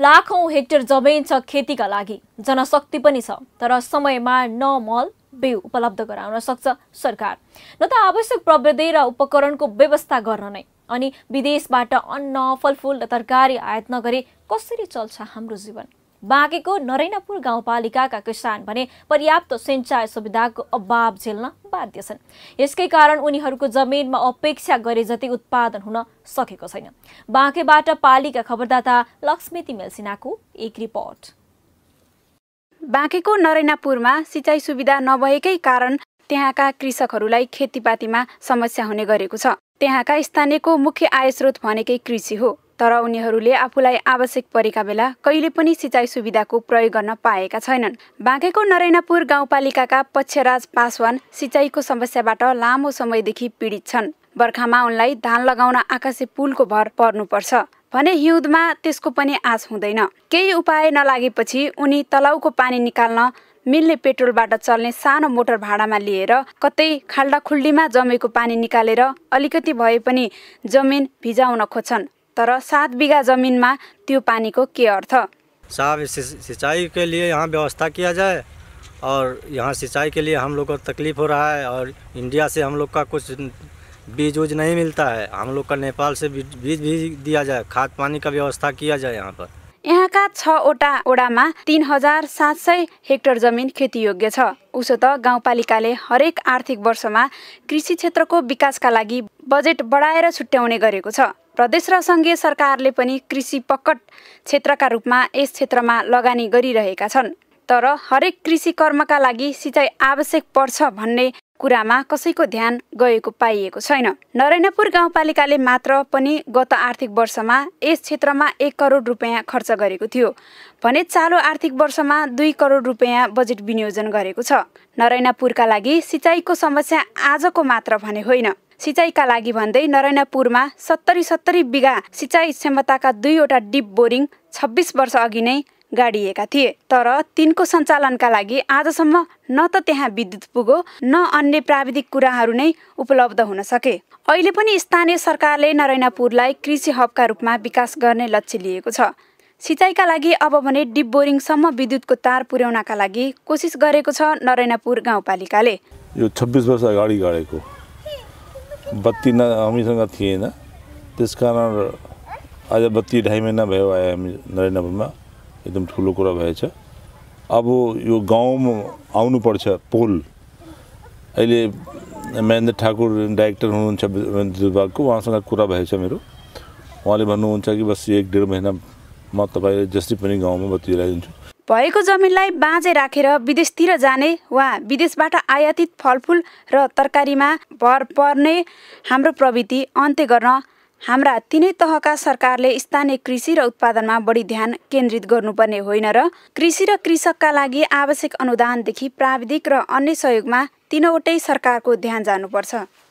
लाखौँ हेक्टर जमिन छ खेतीका लागि जनशक्ति पनि छ तर समयमा न मल बिउ उपलब्ध गराउन सक्छ सरकार न त आवश्यक प्रविधि र उपकरणको व्यवस्था गर्न नै अनि विदेशबाट अन्न फलफुल र तरकारी आयात नगरी कसरी चल्छ हाम्रो जीवन बाँकेको नरैनापुर गाउँपालिकाका किसान भने पर्याप्त सिँचाइ सुविधाको अभाव झेल्न बाध्य छन् यसकै कारण उनीहरूको जमिनमा अपेक्षा गरे जति उत्पादन हुन सकेको छैन बाँकेबाट पालिका खबरदाता तिमेल मेलसिनाको एक रिपोर्ट बाँकेको नरैनापुरमा सिँचाइ सुविधा नभएकै कारण त्यहाँका कृषकहरूलाई खेतीपातीमा समस्या हुने गरेको छ त्यहाँका स्थानीयको मुख्य आयस्रोत भनेकै कृषि हो तर उनीहरूले आफूलाई आवश्यक परेका बेला कहिले पनि सिँचाइ सुविधाको प्रयोग गर्न पाएका छैनन् बाँकेको नरेनापुर गाउँपालिकाका पक्षराज पासवान सिँचाइको समस्याबाट लामो समयदेखि पीडित छन् बर्खामा उनलाई धान लगाउन आकाशे पुलको भर पर्नुपर्छ भने हिउँदमा त्यसको पनि आश हुँदैन केही उपाय नलागेपछि उनी तलाउको पानी निकाल्न मिल्ने पेट्रोलबाट चल्ने सानो मोटर भाडामा लिएर कतै खाल्डाखुल्डीमा जमेको पानी निकालेर अलिकति भए पनि जमिन भिजाउन खोज्छन् तर सात बिघा जमिनमा त्यो पानीको के अर्थ साहब सिंचाई लिए यहाँ व्यवस्था किया जाए और यहाँ सिंचाई के लिए हम लोग को तकलीफ़ हो रहा है और इंडिया से हम लोग का कुछ बीज उज नहीं मिलता है हम लोग का नेपाल से बीज भी दिया जाए खाद पानी का व्यवस्था किया जाए यहाँ पर यहाँका छवटा ओडामा तिन हजार सात सय हेक्टर जमिन खेतीयोग्य छ उसो त गाउँपालिकाले हरेक आर्थिक वर्षमा कृषि क्षेत्रको विकासका लागि बजेट बढाएर छुट्याउने गरेको छ प्रदेश र सङ्घीय सरकारले पनि कृषि पक्कट क्षेत्रका रूपमा यस क्षेत्रमा लगानी गरिरहेका छन् तर हरेक कृषि कर्मका लागि सिँचाइ आवश्यक पर्छ भन्ने कुरामा कसैको ध्यान गएको पाइएको छैन नरेनापुर गाउँपालिकाले मात्र पनि गत आर्थिक वर्षमा यस क्षेत्रमा एक करोड रुपियाँ खर्च गरेको थियो भने चालु आर्थिक वर्षमा दुई करोड रुपियाँ बजेट विनियोजन गरेको छ नरेनापुरका लागि सिँचाइको समस्या आजको मात्र भने होइन सिँचाइका लागि भन्दै नरायणपुरमा सत्तरी सत्तरी बिघा सिँचाइ क्षमताका दुईवटा डिप बोरिङ छब्बिस वर्ष अघि नै गाडिएका थिए तर तिनको सञ्चालनका लागि आजसम्म न त त्यहाँ विद्युत पुगो न अन्य प्राविधिक कुराहरू नै उपलब्ध हुन सके अहिले पनि स्थानीय सरकारले नरायणपुरलाई कृषि हबका रूपमा विकास गर्ने लक्ष्य लिएको छ सिँचाइका लागि अब भने डिप बोरिङसम्म विद्युतको तार पुर्याउनका लागि कोसिस गरेको छ नरायणपुर गाउँपालिकाले यो छब्बिस वर्ष अगाडि गाडेको बत्ती न हामीसँग थिएन त्यस कारण आज बत्ती ढाई महिना भयो आयो हामी नरेन्द्रमा एकदम ठुलो कुरा भएछ अब यो गाउँमा आउनुपर्छ पोल अहिले महेन्द्र ठाकुर डाइरेक्टर हुनुहुन्छ विभागको उहाँसँग कुरा भएछ मेरो उहाँले भन्नुहुन्छ कि बस एक डेढ महिना महिनामा तपाईँले जसरी पनि गाउँमा बत्ती ल्याइदिन्छु भएको जमिनलाई बाँझे राखेर रा, विदेशतिर जाने वा विदेशबाट आयातित फलफुल र तरकारीमा भर पर्ने हाम्रो प्रवृत्ति अन्त्य गर्न हाम्रा तिनै तहका सरकारले स्थानीय कृषि र उत्पादनमा बढी ध्यान केन्द्रित गर्नुपर्ने होइन र कृषि र कृषकका लागि आवश्यक अनुदानदेखि प्राविधिक र अन्य सहयोगमा तिनवटै सरकारको ध्यान जानुपर्छ